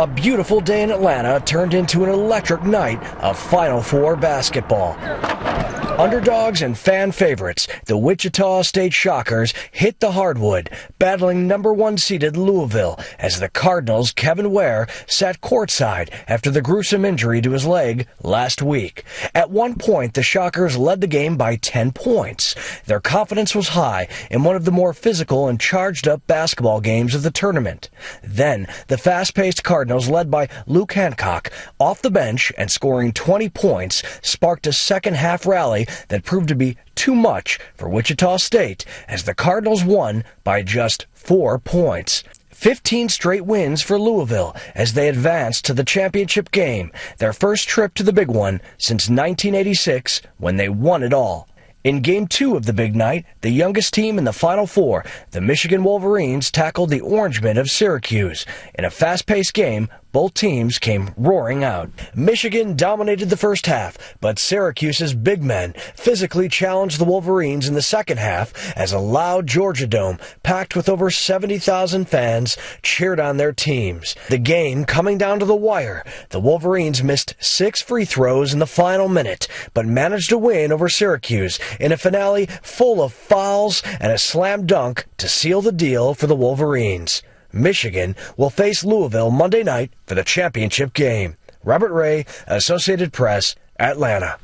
A beautiful day in Atlanta turned into an electric night of Final Four basketball. Underdogs and fan favorites, the Wichita State Shockers hit the hardwood, battling number one seeded Louisville as the Cardinals' Kevin Ware sat courtside after the gruesome injury to his leg last week. At one point, the Shockers led the game by 10 points. Their confidence was high in one of the more physical and charged up basketball games of the tournament. Then, the fast paced Cardinals, led by Luke Hancock, off the bench and scoring 20 points, sparked a second half rally that proved to be too much for Wichita State as the Cardinals won by just four points. 15 straight wins for Louisville as they advanced to the championship game, their first trip to the big one since 1986 when they won it all. In game two of the big night, the youngest team in the Final Four, the Michigan Wolverines tackled the Orangemen of Syracuse in a fast paced game both teams came roaring out. Michigan dominated the first half, but Syracuse's big men physically challenged the Wolverines in the second half as a loud Georgia Dome, packed with over 70,000 fans, cheered on their teams. The game coming down to the wire. The Wolverines missed six free throws in the final minute, but managed to win over Syracuse in a finale full of fouls and a slam dunk to seal the deal for the Wolverines. Michigan will face Louisville Monday night for the championship game. Robert Ray, Associated Press, Atlanta.